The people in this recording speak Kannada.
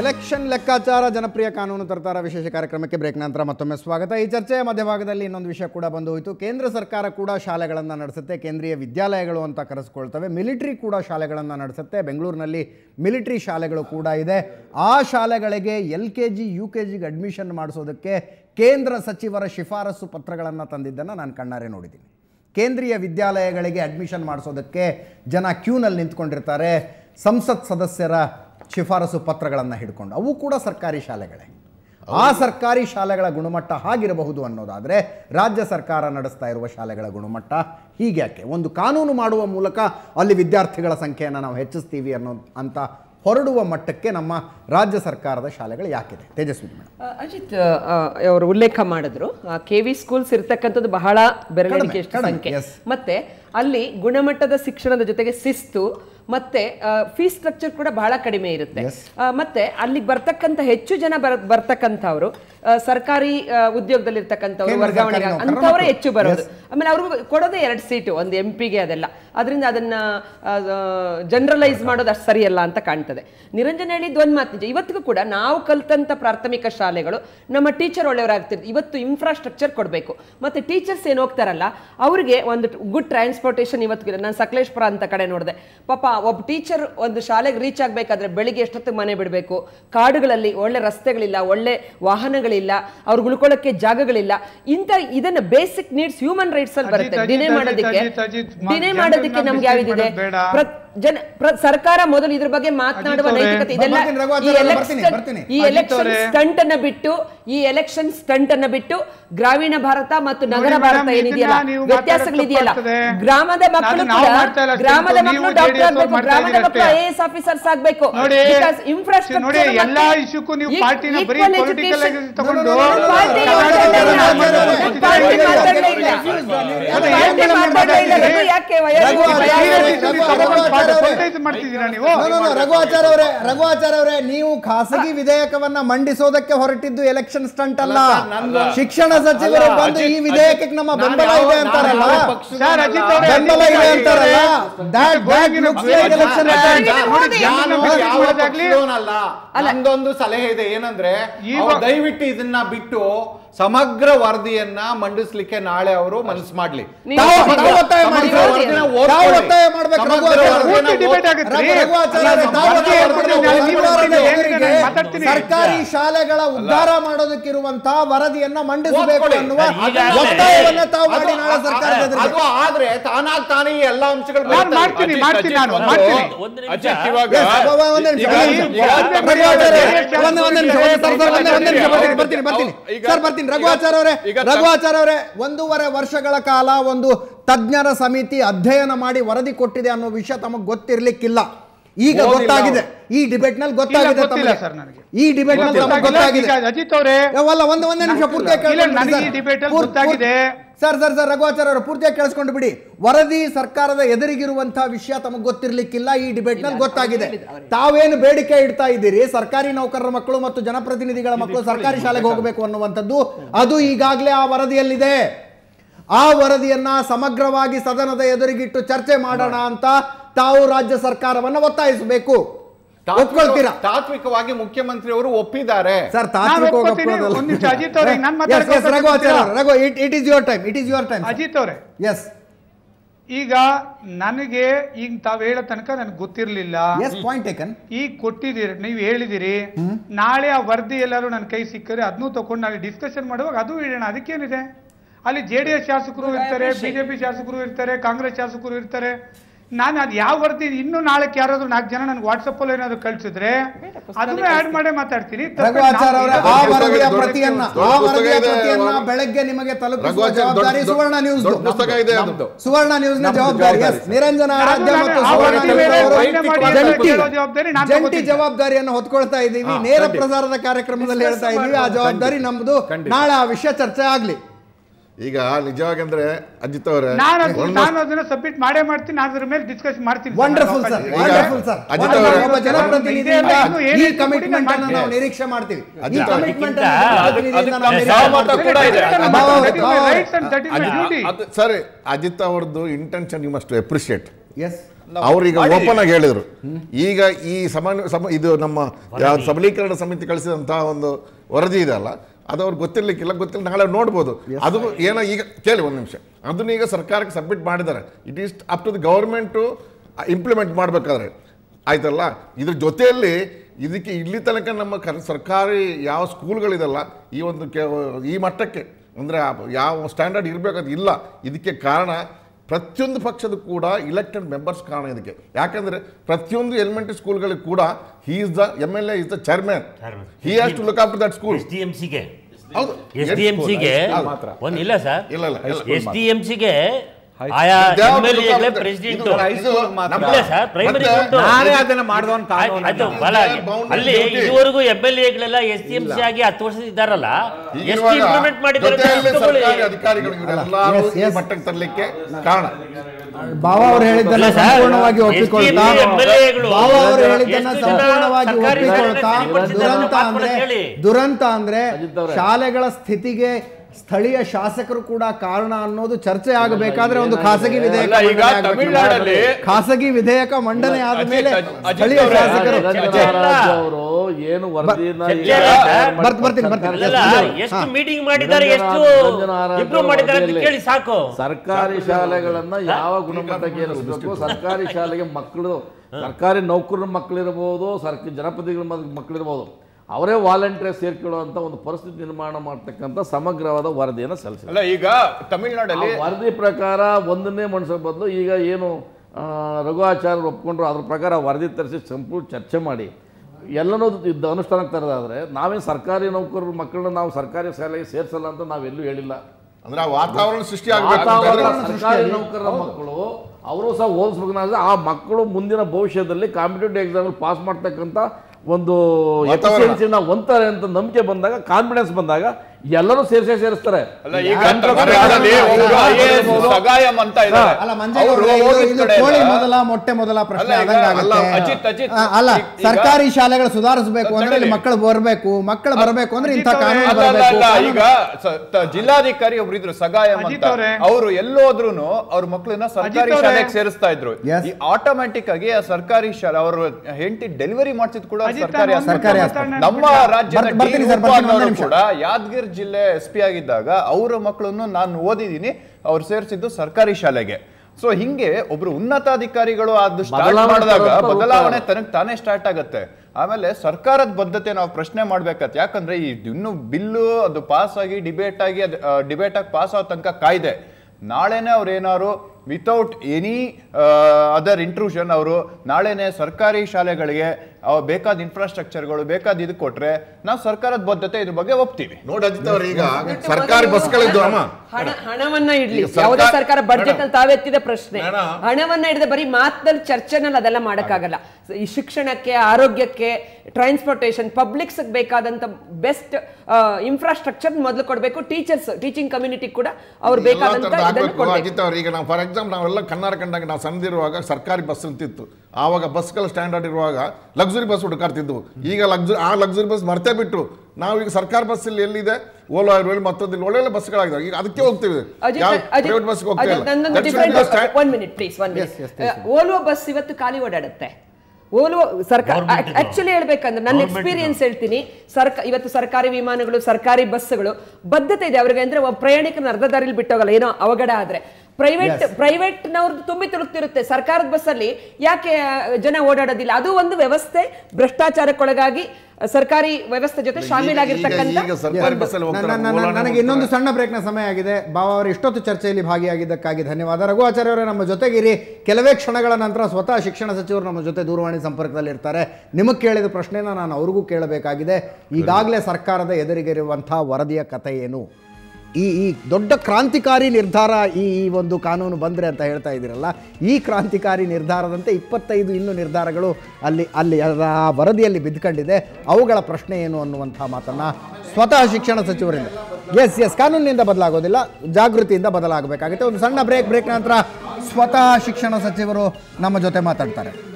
ಎಲೆಕ್ಷನ್ ಲೆಕ್ಕಾಚಾರ ಜನಪ್ರಿಯ ಕಾನೂನು ತರ್ತಾರ ವಿಶೇಷ ಕಾರ್ಯಕ್ರಮಕ್ಕೆ ಬ್ರೇಕ್ ನಂತರ ಮತ್ತೊಮ್ಮೆ ಸ್ವಾಗತ ಈ ಚರ್ಚೆಯ ಮಧ್ಯಭಾಗದಲ್ಲಿ ಇನ್ನೊಂದು ವಿಷಯ ಕೂಡ ಬಂದು ಹೋಯಿತು ಕೇಂದ್ರ ಸರ್ಕಾರ ಕೂಡ ಶಾಲೆಗಳನ್ನು ನಡೆಸುತ್ತೆ ಕೇಂದ್ರೀಯ ವಿದ್ಯಾಲಯಗಳು ಅಂತ ಕರೆಸ್ಕೊಳ್ತವೆ ಮಿಲಿಟರಿ ಕೂಡ ಶಾಲೆಗಳನ್ನು ನಡೆಸುತ್ತೆ ಬೆಂಗಳೂರಿನಲ್ಲಿ ಮಿಲಿಟರಿ ಶಾಲೆಗಳು ಕೂಡ ಇದೆ ಆ ಶಾಲೆಗಳಿಗೆ L K G U K ಜಿಗೆ ಅಡ್ಮಿಷನ್ ಮಾಡಿಸೋದಕ್ಕೆ ಕೇಂದ್ರ ಸಚಿವರ ಶಿಫಾರಸು ಪತ್ರಗಳನ್ನು ತಂದಿದ್ದನ್ನು ನಾನು ಕಣ್ಣಾರೆ ನೋಡಿದ್ದೀನಿ ಕೇಂದ್ರೀಯ ವಿದ್ಯಾಲಯಗಳಿಗೆ ಅಡ್ಮಿಷನ್ ಮಾಡಿಸೋದಕ್ಕೆ ಜನ ಕ್ಯೂನಲ್ಲಿ ನಿಂತ್ಕೊಂಡಿರ್ತಾರೆ ಸಂಸತ್ ಸದಸ್ಯರ ಶಿಫಾರಸು ಪತ್ರಗಳನ್ನು ಹಿಡ್ಕೊಂಡು ಅವು ಕೂಡ ಸರ್ಕಾರಿ ಶಾಲೆಗಳೇ ಆ ಸರ್ಕಾರಿ ಶಾಲೆಗಳ ಗುಣಮಟ್ಟ ಹಾಗಿರಬಹುದು ಅನ್ನೋದಾದರೆ ರಾಜ್ಯ ಸರ್ಕಾರ ನಡೆಸ್ತಾ ಇರುವ ಶಾಲೆಗಳ ಗುಣಮಟ್ಟ ಹೀಗ್ಯಾಕೆ ಒಂದು ಕಾನೂನು ಮಾಡುವ ಮೂಲಕ ಅಲ್ಲಿ ವಿದ್ಯಾರ್ಥಿಗಳ ಸಂಖ್ಯೆಯನ್ನು ನಾವು ಹೆಚ್ಚಿಸ್ತೀವಿ ಅನ್ನೋ ಅಂತ ಹೊರಡುವ ಮಟ್ಟಕ್ಕೆ ನಮ್ಮ ರಾಜ್ಯ ಸರ್ಕಾರದ ಶಾಲೆಗಳು ಯಾಕಿದೆ ತೇಜಸ್ವಿ ಮೇಡಮ್ ಅಜಿತ್ ಅವರು ಉಲ್ಲೇಖ ಮಾಡಿದ್ರು ಕೆ ವಿ ಸ್ಕೂಲ್ಸ್ ಇರ್ತಕ್ಕಂಥದ್ದು ಬಹಳ ಬೆರಳಿಕೆ ಸಂಖ್ಯೆ ಮತ್ತೆ ಅಲ್ಲಿ ಗುಣಮಟ್ಟದ ಶಿಕ್ಷಣದ ಜೊತೆಗೆ ಶಿಸ್ತು ಮತ್ತೆ ಫೀಸ್ ಸ್ಟ್ರಕ್ಚರ್ ಕೂಡ ಬಹಳ ಕಡಿಮೆ ಇರುತ್ತೆ ಮತ್ತೆ ಅಲ್ಲಿಗೆ ಬರ್ತಕ್ಕಂಥ ಹೆಚ್ಚು ಜನ ಬರ್ತಕ್ಕಂಥವ್ರು ಸರ್ಕಾರಿ ಉದ್ಯೋಗದಲ್ಲಿರ್ತಕ್ಕಂಥವ್ರು ವರ್ಗಾವಣೆ ಅಂಥವರೇ ಹೆಚ್ಚು ಬರೋದು ಆಮೇಲೆ ಅವ್ರಿಗೂ ಕೊಡೋದೇ ಎರಡು ಸೀಟು ಒಂದು ಎಂ ಪಿಗೆ ಅದೆಲ್ಲ ಅದರಿಂದ ಅದನ್ನ ಜನರಲೈಸ್ ಮಾಡೋದು ಅಷ್ಟು ಸರಿಯಲ್ಲ ಅಂತ ಕಾಣ್ತದೆ ನಿರಂಜನ್ ಹೇಳಿದ್ದು ಒಂದು ಮಾತು ನಿಜ ಇವತ್ತಿಗೂ ಕೂಡ ನಾವು ಕಲ್ತಂತ ಪ್ರಾಥಮಿಕ ಶಾಲೆಗಳು ನಮ್ಮ ಟೀಚರ್ ಒಳ್ಳೆಯವರಾಗ್ತಿರ್ ಇವತ್ತು ಇನ್ಫ್ರಾಸ್ಟ್ರಕ್ಚರ್ ಕೊಡಬೇಕು ಮತ್ತೆ ಟೀಚರ್ಸ್ ಏನು ಹೋಗ್ತಾರಲ್ಲ ಅವರಿಗೆ ಒಂದು ಗುಡ್ ಟ್ರಾನ್ಸ್ಪೋರ್ಟೇಷನ್ ಇವತ್ತು ನಾನು ಸಕಲೇಶ್ಪುರ ಅಂತ ಕಡೆ ನೋಡಿದೆ ಪಾಪ ಒಬ್ಬ ಟೀಚರ್ ಒಂದು ಶಾಲೆಗೆ ರೀಚ್ ಆಗಬೇಕಾದ್ರೆ ಬೆಳಿಗ್ಗೆ ಎಷ್ಟೊತ್ತಿಗೆ ಮನೆ ಬಿಡಬೇಕು ಕಾಡುಗಳಲ್ಲಿ ಒಳ್ಳೆ ರಸ್ತೆಗಳಿಲ್ಲ ಒಳ್ಳೆ ವಾಹನಗಳು ಇಲ್ಲ ಅವ್ರು ಉಳ್ಕೊಳ್ಳೋಕೆ ಜಾಗಗಳಿಲ್ಲ ಇಂತ ಇದನ್ನ ಬೇಸಿಕ್ ನೀಡ್ಸ್ ಹ್ಯೂಮನ್ ರೈಟ್ಸ್ ಅಲ್ಲಿ ಬರುತ್ತೆ ಡಿನೇ ಮಾಡೋದಕ್ಕೆ ಡಿನೇ ಮಾಡೋದಕ್ಕೆ ನಮ್ಗೆ ಯಾವ್ದಿದೆ ಜನ ಸರ್ಕಾರ ಮೊದಲು ಇದ್ರ ಬಗ್ಗೆ ಮಾತನಾಡುವ ನೈತಿಕತೆ ಇದೆಲ್ಲ ಈ ಎಲೆಕ್ಷನ್ ಸ್ಟಂಟ್ ಅನ್ನ ಬಿಟ್ಟು ಈ ಎಲೆಕ್ಷನ್ ಸ್ಟಂಟ್ ಅನ್ನ ಬಿಟ್ಟು ಗ್ರಾಮೀಣ ಭಾರತ ಮತ್ತು ನಗರ ಭಾರತ ಏನಿದೆಯಲ್ಲ ವ್ಯತ್ಯಾಸಗಳಿದೆಯಲ್ಲ ಗ್ರಾಮದ ಮಕ್ಕಳು ಗ್ರಾಮದ ಮಕ್ಕಳು ಡಾಕ್ಟರ್ ಆಗ್ಬೇಕು ಗ್ರಾಮದ ಮಕ್ಕಳು ಐ ಎಸ್ ಆಫೀಸರ್ಸ್ ಆಗ್ಬೇಕು ಇನ್ಫ್ರಾಸ್ಟ್ರಕ್ಚರ್ ಎಲ್ಲಾ ನೀವು ಪಾರ್ಟಿನ ಬರೀ ಪಾರ್ಟಿ ಇಲ್ಲ ಯಾಕೆ ರಘುವಾಚಾರ ಅವರೇ ರಘುವಾಚಾರ ಅವರೇ ನೀವು ಖಾಸಗಿ ವಿಧೇಯಕವನ್ನ ಮಂಡಿಸೋದಕ್ಕೆ ಹೊರಟಿದ್ದು ಎಲೆಕ್ಷನ್ ಸ್ಟಂಟ್ ಅಲ್ಲ ಶಿಕ್ಷಣ ಸಚಿವರು ಬಂದು ಈ ವಿಧೇಯಕಕ್ಕೆ ನಮ್ಮ ಬೆಂಬಲ ಇದೆ ಅಂತಾರಲ್ಲ ಬೆಂಬಲ ಇದೆ ಅಂತಾರಲ್ಲ ನಂದೊಂದು ಸಲಹೆ ಇದೆ ಏನಂದ್ರೆ ದಯವಿಟ್ಟು ಇದನ್ನ ಬಿಟ್ಟು ಸಮಗ್ರ ವರದಿಯನ್ನ ಮಂಡಿಸ್ಲಿಕ್ಕೆ ನಾಳೆ ಅವರು ಮನಸ್ಸು ಮಾಡ್ಲಿ ಸರ್ಕಾರಿ ಶಾಲೆಗಳ ಉದ್ಧಾರ ಮಾಡೋದಕ್ಕಿರುವಂತಹ ವರದಿಯನ್ನ ಮಂಡಿಸಬೇಕು ಅನ್ನುವ ತಾವು ಆದ್ರೆ ತಾನಾಗ್ ತಾನೇ ಈ ಎಲ್ಲಾ ಅಂಶಗಳು ಮಾಡ್ತೀನಿ ಬರ್ತೀನಿ ಅವರೇ ರಘುವಾಚಾರ ಅವರೇ ಒಂದೂವರೆ ವರ್ಷಗಳ ಕಾಲ ಒಂದು ತಜ್ಞರ ಸಮಿತಿ ಅಧ್ಯಯನ ಮಾಡಿ ವರದಿ ಕೊಟ್ಟಿದೆ ಅನ್ನೋ ವಿಷಯ ತಮಗೆ ಗೊತ್ತಿರಲಿಕ್ಕಿಲ್ಲ ಈಗ ಗೊತ್ತಾಗಿದೆ ಈ ಡಿಬೇಟ್ ನಲ್ಲಿ ಗೊತ್ತಾಗಿದೆ ಈ ಡಿಬೇಟ್ ಅಜಿತ್ ಅವರೇ ನಿಮಿಷ ಪೂರ್ತಿಯಾಗಿ ಸರ್ ಸರ್ ಸರ್ ರಘುವಾಚಾರ್ ಅವರು ಪೂರ್ತಿಯಾಗಿ ಕೇಳಿಸ್ಕೊಂಡು ಬಿಡಿ ವರದಿ ಸರ್ಕಾರದ ಎದುರಿಗಿರುವಂತಹ ವಿಷಯ ತಮಗೆ ಗೊತ್ತಿರ್ಲಿಕ್ಕಿಲ್ಲ ಈ ಡಿಬೇಟ್ ನಲ್ಲಿ ಗೊತ್ತಾಗಿದೆ ತಾವೇನು ಬೇಡಿಕೆ ಇಡ್ತಾ ಇದ್ದೀರಿ ಸರ್ಕಾರಿ ನೌಕರರ ಮಕ್ಕಳು ಮತ್ತು ಜನಪ್ರತಿನಿಧಿಗಳ ಮಕ್ಕಳು ಸರ್ಕಾರಿ ಶಾಲೆಗೆ ಹೋಗಬೇಕು ಅನ್ನುವಂಥದ್ದು ಅದು ಈಗಾಗಲೇ ಆ ವರದಿಯಲ್ಲಿದೆ ಆ ವರದಿಯನ್ನ ಸಮಗ್ರವಾಗಿ ಸದನದ ಎದುರಿಗಿಟ್ಟು ಚರ್ಚೆ ಮಾಡೋಣ ಅಂತ ತಾವು ರಾಜ್ಯ ಸರ್ಕಾರವನ್ನ ಒತ್ತಾಯಿಸಬೇಕು ತಾತ್ವಿಕವಾಗಿ ಮುಖ್ಯಮಂತ್ರಿ ಅವರು ಒಪ್ಪಿದ್ದಾರೆ sir it is your time it is your time Ajit ಅವರೇ ಎಸ್ ಈಗ ನನಗೆ ಈಗ ತಾವ್ ಹೇಳೋ ತನಕ ನನಗೆ ಗೊತ್ತಿರ್ಲಿಲ್ಲ ಈಗ ಕೊಟ್ಟಿದ್ದೀರಿ ನೀವು ಹೇಳಿದಿರಿ ನಾಳೆ ಆ ವರದಿ ಎಲ್ಲರೂ ನನ್ನ ಕೈ ಸಿಕ್ಕರೆ ಅದನ್ನೂ ತಗೊಂಡು ನಾಳೆ ಡಿಸ್ಕಷನ್ ಮಾಡುವಾಗ ಅದು ಹೇಳೋಣ ಅದಕ್ಕೇನಿದೆ ಅಲ್ಲಿ ಜೆ ಡಿ ಎಸ್ ಶಾಸಕರು ಇರ್ತಾರೆ ಬಿಜೆಪಿ ಶಾಸಕರು ಇರ್ತಾರೆ ಕಾಂಗ್ರೆಸ್ ಶಾಸಕರು ಇರ್ತಾರೆ ನಾನು ಅದು ಯಾವ ವರ್ತಿ ಇನ್ನು ನಾಳೆ ಯಾರಾದ್ರೂ ನಾಲ್ಕು ಜನ ನನ್ಗೆ ವಾಟ್ಸಪ್ ಅಲ್ಲಿ ಏನಾದ್ರು ಕಳ್ಸಿದ್ರೆ ಅದನ್ನ ಆಡ್ ಮಾಡೇ ಮಾತಾಡ್ತೀನಿ ಬೆಳಗ್ಗೆ ನಿಮಗೆ ತಲುಪಿಸುವ ಜವಾಬ್ದಾರಿ ಸುವರ್ಣ ನ್ಯೂಸ್ ಸುವರ್ಣ ನ್ಯೂಸ್ ನಿರಂಜನ ಜವಾಬ್ದಾರಿಯನ್ನು ಹೊತ್ಕೊಳ್ತಾ ಇದ್ದೀವಿ ನೇರ ಪ್ರಸಾರದ ಕಾರ್ಯಕ್ರಮದಲ್ಲಿ ಹೇಳ್ತಾ ಇದ್ದೀವಿ ಆ ಜವಾಬ್ದಾರಿ ನಮ್ದು ನಾಳೆ ಆ ವಿಷಯ ಚರ್ಚೆ ಆಗ್ಲಿ ಈಗ ನಿಜವಾಗಂದ್ರೆ ಅಜಿತ್ ಅವರೇ ನಾನು ಅದನ್ನ ಸಬ್ಮಿಟ್ ಮಾಡೇ ಮಾಡ್ತೀನಿ ಅದರ ಮೇಲೆ ಡಿಸ್ಕಸ್ ಮಾಡ್ತೀನಿ wonderful sir wonderful sir Ajit ಅವರೇ ಒಬ್ಬ ಜನಪ್ರತಿನಿಧಿಯಿಂದ ಈ ಕಮಿಟ್ಮೆಂಟ್ ಅನ್ನು ನಾವು ನಿರೀಕ್ಷೆ ಮಾಡ್ತೀವಿ ಈ ಕಮಿಟ್ಮೆಂಟ್ ಡ್ಯೂಟಿ ಸರಿ ಅಜಿತ್ ಅವರದು intention you must appreciate yes ಅವ್ರೀಗ ಓಪನ್ ಆಗಿ ಹೇಳಿದ್ರು ಈಗ ಈ ಸಮಾನ ಇದು ನಮ್ಮ ಸಬಲೀಕರಣ ಸಮಿತಿ ಕಳಿಸಿದಂತಹ ಒಂದು ವರದಿ ಇದೆ ಅಲ್ಲ ಅದು ಅವ್ರಿಗೆ ಗೊತ್ತಿರ್ಲಿಕ್ಕಿಲ್ಲ ಗೊತ್ತಿಲ್ಲ ನಾಳೆ ನೋಡ್ಬೋದು ಅದು ಏನೋ ಈಗ ಕೇಳಿ ಒಂದು ನಿಮಿಷ ಅದನ್ನ ಈಗ ಸರ್ಕಾರಕ್ಕೆ ಸಬ್ಮಿಟ್ ಮಾಡಿದ್ದಾರೆ it is up to the government implement ಮಾಡಬೇಕಾದ್ರೆ ಆಯ್ತಲ್ಲ ಇದ್ರ ಜೊತೆಯಲ್ಲಿ ಇದಕ್ಕೆ ಇಲ್ಲಿ ತನಕ ನಮ್ಮ ಕರ್ ಸರ್ಕಾರಿ ಯಾವ ಸ್ಕೂಲ್ಗಳಿದೆಲ್ಲ ಈ ಒಂದು ಕೆ ಈ ಮಟ್ಟಕ್ಕೆ ಅಂದರೆ ಯಾವ ಸ್ಟ್ಯಾಂಡರ್ಡ್ ಇರಬೇಕಂತ ಇಲ್ಲ ಇದಕ್ಕೆ ಕಾರಣ ಪ್ರತಿಯೊಂದು ಪಕ್ಷದ ಕೂಡ ಇಲೆಕ್ಟೆಡ್ ಮೆಂಬರ್ಸ್ ಕಾರಣ ಇದಕ್ಕೆ ಯಾಕಂದ್ರೆ ಪ್ರತಿಯೊಂದು ಎಲಿಮೆಂಟರಿ ಸ್ಕೂಲ್ಗಳಿಗೆ ಕೂಡ he is the M L A is the chairman he has to look after that school S D M ಸಿಗೆ ಎಸ್ ಡಿ ಎಂ ಸಿಗೆ ಒಂದು ಇಲ್ಲ ಸರ್ ಇಲ್ಲ ಎಸ್ ಡಿ ಎಂ ಸಿಗೆ ಅಲ್ಲಿ ಇದುವರೆಗೂ ಎಸ್ ಡಿ ಎಂ ಸಿ ಆಗಿ ಹತ್ತು ವರ್ಷದ ಇದ್ದಾರಲ್ಲ ಎಷ್ಟು ಕಾರಣ ಬಾವ ಅವರು ಒಪ್ಪಿಕೊಳ್ತಾ ಬಾವಾ ಅವರು ಸಂಪೂರ್ಣವಾಗಿ ದುರಂತ ಅಂದ್ರೆ ಶಾಲೆಗಳ ಸ್ಥಿತಿಗೆ ಸ್ಥಳೀಯ ಶಾಸಕರು ಕೂಡ ಕಾರಣ ಅನ್ನೋದು ಚರ್ಚೆ ಆಗಬೇಕಾದ್ರೆ ಒಂದು ಖಾಸಗಿ ವಿಧೇಯಕ ತಮಿಳುನಾಡಲ್ಲಿ ಖಾಸಗಿ ವಿಧೇಯಕ ಮಂಡನೆ ಆದ ಮೇಲೆ ಸ್ಥಳೀಯ ಶಾಸಕರು ಏನು ಮೀಟಿಂಗ್ ಎಷ್ಟು ಕೇಳಿ ಸಾಕು ಸರ್ಕಾರಿ ಶಾಲೆಗಳನ್ನ ಯಾವ ಗುಣಮಟ್ಟಕ್ಕೆ ಸರ್ಕಾರಿ ಶಾಲೆಗೆ ಮಕ್ಕಳು ಸರ್ಕಾರಿ ನೌಕರರ ಮಕ್ಕಳಿರಬಹುದು ಸರ್ಕ ಜನಪ್ರತಿನಿಧಿಗಳ ಮಕ್ಕಳಿರಬಹುದು ಅವರೇ ವಾಲಂಟಿಯರ್ ಸೇರ್ಕೊಳ್ಳುವಂಥ ಒಂದು ಪರಿಸ್ಥಿತಿ ನಿರ್ಮಾಣ ಮಾಡ್ತಕ್ಕಂಥ ಸಮಗ್ರವಾದ ವರದಿಯನ್ನು ಸಲ್ಲಿಸಿಲ್ಲ ಈಗ ತಮಿಳುನಾಡಲ್ಲಿ ವರದಿ ಪ್ರಕಾರ ಒಂದನ್ನೇ ಮನುಷ್ಯ ಬದಲು ಈಗ ಏನು ರಘುವಾಚಾರ್ಯರು ಒಪ್ಕೊಂಡ್ರು ಅದ್ರ ಪ್ರಕಾರ ವರದಿ ತರಿಸಿ ಸಂಪೂರ್ಣ ಚರ್ಚೆ ಮಾಡಿ ಎಲ್ಲನೂ ಇದ್ದ ಅನುಷ್ಠಾನಕ್ಕೆ ತರೋದಾದ್ರೆ ನಾವೇನು ಸರ್ಕಾರಿ ನೌಕರರು ಮಕ್ಕಳನ್ನ ನಾವು ಸರ್ಕಾರಿ ಶಾಲೆಗೆ ಸೇರಿಸಲ್ಲ ಅಂತ ನಾವೆಲ್ಲೂ ಹೇಳಿಲ್ಲ ಅಂದ್ರೆ ವಾತಾವರಣ ಸೃಷ್ಟಿ ಸರ್ಕಾರಿ ನೌಕರರ ಮಕ್ಕಳು ಅವರು ಸಹ ಹೋಲಿಸ್ಬೇಕಂದ್ರೆ ಆ ಮಕ್ಕಳು ಮುಂದಿನ ಭವಿಷ್ಯದಲ್ಲಿ ಕಾಂಪಿಟೇಟಿವ್ ಎಕ್ಸಾಮಲ್ಲಿ ಪಾಸ್ ಮಾಡ್ತಕ್ಕಂಥ ಒಂದು ಎಫಿಷಿಯನ್ಸಿನ ಒಂತಾರೆ ಅಂತ ನಂಬಿಕೆ ಬಂದಾಗ ಕಾನ್ಫಿಡೆನ್ಸ್ ಬಂದಾಗ ಎಲ್ಲರೂ ಸೇರಿಸೇ ಸೇರಿಸ್ತಾರೆ ಮೊಟ್ಟೆ ಮೊದಲ ಪ್ರಶ್ನೆ ಅಲ್ಲ ಸರ್ಕಾರಿ ಶಾಲೆಗಳು ಸುಧಾರಿಸಬೇಕು ಅಂದ್ರೆ ಮಕ್ಕಳು ಬರಬೇಕು ಮಕ್ಕಳು ಬರಬೇಕು ಅಂದ್ರೆ ಇಂಥ ಈಗ ಜಿಲ್ಲಾಧಿಕಾರಿ ಒಬ್ರಿದ್ರು ಸಗಾಯಂ ಅಂತ ಅವರು ಎಲ್ಲೋದ್ರು ಅವ್ರ ಮಕ್ಕಳನ್ನ ಸರ್ಕಾರಿ ಸೇರಿಸ್ತಾ ಇದ್ರು ಈ ಆಟೋಮ್ಯಾಟಿಕ್ ಆಗಿ ಆ ಸರ್ಕಾರಿ ಶಾಲೆ ಅವರು ಹೆಂಡತಿ ಡೆಲಿವರಿ ಮಾಡಿಸಿದ್ ಕೂಡ ಸರ್ಕಾರಿ ನಮ್ಮ ರಾಜ್ಯದ ಕೂಡ ಯಾದಗಿರಿ ಜಿಲ್ಲೆ ಎಸ್ ಪಿ ಆಗಿದ್ದಾಗ ಅವರ ಮಕ್ಕಳನ್ನು ನಾನು ಓದಿದ್ದೀನಿ ಅವ್ರು ಸೇರಿಸಿದ್ದು ಸರ್ಕಾರಿ ಶಾಲೆಗೆ ಸೊ ಹಿಂಗೆ ಒಬ್ರು ಉನ್ನತಾಧಿಕಾರಿಗಳು ಅದು ಸ್ಟಾರ್ಟ್ ಮಾಡಿದಾಗ ಬದಲಾವಣೆ ತನಕ ತಾನೇ ಸ್ಟಾರ್ಟ್ ಆಗತ್ತೆ ಆಮೇಲೆ ಸರ್ಕಾರದ ಬದ್ಧತೆ ನಾವು ಪ್ರಶ್ನೆ ಮಾಡ್ಬೇಕತ್ತೆ ಯಾಕಂದ್ರೆ ಈ ಇನ್ನು ಬಿಲ್ಲು ಅದು ಪಾಸ್ ಆಗಿ ಡಿಬೇಟ್ ಆಗಿ ಅದು ಡಿಬೇಟ್ ಆಗಿ ಪಾಸ್ ಆಗೋ ತನಕ ಕಾಯ್ದೆ ನಾಳೆನೇ ಅವ್ರು ಏನಾದ್ರು ವಿತೌಟ್ ಎನಿ ಅದರ್ ಇಂಟ್ರೂಷನ್ ಅವರು ನಾಳೆನೇ ಸರ್ಕಾರಿ ಶಾಲೆಗಳಿಗೆ ಅವ್ರು ಬೇಕಾದ ಇನ್ಫ್ರಾಸ್ಟ್ರಕ್ಚರ್ಗಳು ಬೇಕಾದ ಇದು ಕೊಟ್ರೆ ನಾವು ಸರ್ಕಾರದ ಬದ್ಧತೆ ಇದ್ರ ಬಗ್ಗೆ ಒಪ್ತೀವಿ ಈಗ ಸರ್ಕಾರಿ ಹಣವನ್ನ ಇಡ್ಲಿ ಯಾವುದೇ ಸರ್ಕಾರ ಪ್ರಶ್ನೆ ಹಣವನ್ನ ಹಿಡಿದ ಬರೀ ಮಾತಲ್ಲಿ ಚರ್ಚೆನಲ್ಲಿ ಅದೆಲ್ಲ ಮಾಡಕ್ಕಾಗಲ್ಲ ಈ ಶಿಕ್ಷಣಕ್ಕೆ ಆರೋಗ್ಯಕ್ಕೆ ಟ್ರಾನ್ಸ್ಪೋರ್ಟೇಷನ್ ಪಬ್ಲಿಕ್ಸ್ ಬೇಕಾದಂತ ಬೆಸ್ಟ್ ಇನ್ಫ್ರಾಸ್ಟ್ರಕ್ಚರ್ ಮೊದಲು ಕೊಡಬೇಕು ಟೀಚರ್ಸ್ ಟೀಚಿಂಗ್ ಕಮ್ಯುನಿಟಿ ಕೂಡ ಅವ್ರು ಬೇಕಾದಂತ ಈಗ ನಾವು ಫಾರ್ ಎಕ್ಸಾಂಪಲ್ ನಾವೆಲ್ಲ ಕನ್ನಡ ಕಂಡಾಗ ನಾವು ಸಣ್ಣದಿರುವಾಗ ಸರ್ಕಾರಿ ಬಸ್ ಅಂತಿತ್ತು ಆವಾಗ ಬಸ್ಗಳ ಸ್ಟ್ಯಾಂಡರ್ಡ್ ಇರುವಾಗ ಲಘು ಲಕ್ಸುರಿ ಬಸ್ ಹುಡುಕಾಡ್ತಿದ್ವು ಈಗ ಲಕ್ಸುರಿ ಆ ಲಕ್ಸುರಿ ಬಸ್ ಮರ್ತೇ ಬಿಟ್ಟು ನಾವು ಈಗ ಸರ್ಕಾರ ಬಸ್ ಇಲ್ಲಿ ಎಲ್ಲಿದೆ ಓಲೋ ಇರ್ವೇಲ್ ಮತ್ತೊಂದು ಒಳ್ಳೆ ಬಸ್ಗಳಾಗಿದೆ ಈಗ ಅದಕ್ಕೆ ಹೋಗ್ತೀವಿ ಪ್ರೈವೇಟ್ ಬಸ್ ಓಲೋ ಬಸ್ ಇವತ್ತು ಖಾಲಿ ಓಡಾಡುತ್ತೆ ಓಲೋ ಸರ್ಕಾರ ಆಕ್ಚುಲಿ ಹೇಳ್ಬೇಕಂದ್ರೆ ನನ್ನ ಎಕ್ಸ್ಪೀರಿಯನ್ಸ್ ಹೇಳ್ತೀನಿ ಸರ್ಕ ಇವತ್ತು ಸರ್ಕಾರಿ ವಿಮಾನಗಳು ಸರ್ಕಾರಿ ಬಸ್ಗಳು ಬದ್ಧತೆ ಇದೆ ಅವ್ರಿಗೆ ಅಂದ್ರೆ ಪ್ರಯಾಣಿಕನ ಅರ್ಧ ದಾರಿಲಿ ಬಿಟ್ಟೋಗಲ್ಲ ಏನೋ ಅವಘಡ ಆದ್ರೆ ಪ್ರೈವೇಟ್ ಪ್ರೈವೇಟ್ ನವ್ರದ್ದು ತುಂಬಿ ತುಳುಕ್ತಿರುತ್ತೆ ಸರ್ಕಾರದ ಬಸ್ಸಲ್ಲಿ ಯಾಕೆ ಜನ ಓಡಾಡೋದಿಲ್ಲ ಅದು ಒಂದು ವ್ಯವಸ್ಥೆ ಭ್ರಷ್ಟಾಚಾರಕ್ಕೊಳಗಾಗಿ ಸರ್ಕಾರಿ ವ್ಯವಸ್ಥೆ ಜೊತೆ ನನಗೆ ಇನ್ನೊಂದು ಸಣ್ಣ ನ ಸಮಯ ಆಗಿದೆ ಬಾಬಾ ಅವರು ಇಷ್ಟೊತ್ತು ಚರ್ಚೆಯಲ್ಲಿ ಭಾಗಿಯಾಗಿದ್ದಕ್ಕಾಗಿ ಧನ್ಯವಾದ ರಘು ಆಚಾರ್ಯವರೇ ನಮ್ಮ ಜೊತೆಗಿರಿ ಕೆಲವೇ ಕ್ಷಣಗಳ ನಂತರ ಸ್ವತಃ ಶಿಕ್ಷಣ ಸಚಿವರು ನಮ್ಮ ಜೊತೆ ದೂರವಾಣಿ ಸಂಪರ್ಕದಲ್ಲಿ ಇರ್ತಾರೆ ನಿಮಗೆ ಕೇಳಿದ ಪ್ರಶ್ನೆನ ನಾನು ಅವ್ರಿಗೂ ಕೇಳಬೇಕಾಗಿದೆ ಈಗಾಗಲೇ ಸರ್ಕಾರದ ಎದುರಿಗಿರುವಂತಹ ವರದಿಯ ಕಥೆ ಏನು ಈ ಈ ದೊಡ್ಡ ಕ್ರಾಂತಿಕಾರಿ ನಿರ್ಧಾರ ಈ ಈ ಒಂದು ಕಾನೂನು ಬಂದರೆ ಅಂತ ಹೇಳ್ತಾ ಇದ್ದೀರಲ್ಲ ಈ ಕ್ರಾಂತಿಕಾರಿ ನಿರ್ಧಾರದಂತೆ ಇಪ್ಪತ್ತೈದು ಇನ್ನೂ ನಿರ್ಧಾರಗಳು ಅಲ್ಲಿ ಅಲ್ಲಿ ಅದರ ವರದಿಯಲ್ಲಿ ಬಿದ್ದುಕೊಂಡಿದೆ ಅವುಗಳ ಪ್ರಶ್ನೆ ಏನು ಅನ್ನುವಂಥ ಮಾತನ್ನು ಸ್ವತಃ ಶಿಕ್ಷಣ ಸಚಿವರಿಂದ ಎಸ್ ಎಸ್ ಕಾನೂನಿನಿಂದ ಬದಲಾಗೋದಿಲ್ಲ ಜಾಗೃತಿಯಿಂದ ಬದಲಾಗಬೇಕಾಗುತ್ತೆ ಒಂದು ಸಣ್ಣ ಬ್ರೇಕ್ ಬ್ರೇಕ್ ನಂತರ ಸ್ವತಃ ಶಿಕ್ಷಣ ಸಚಿವರು ನಮ್ಮ ಜೊತೆ ಮಾತಾಡ್ತಾರೆ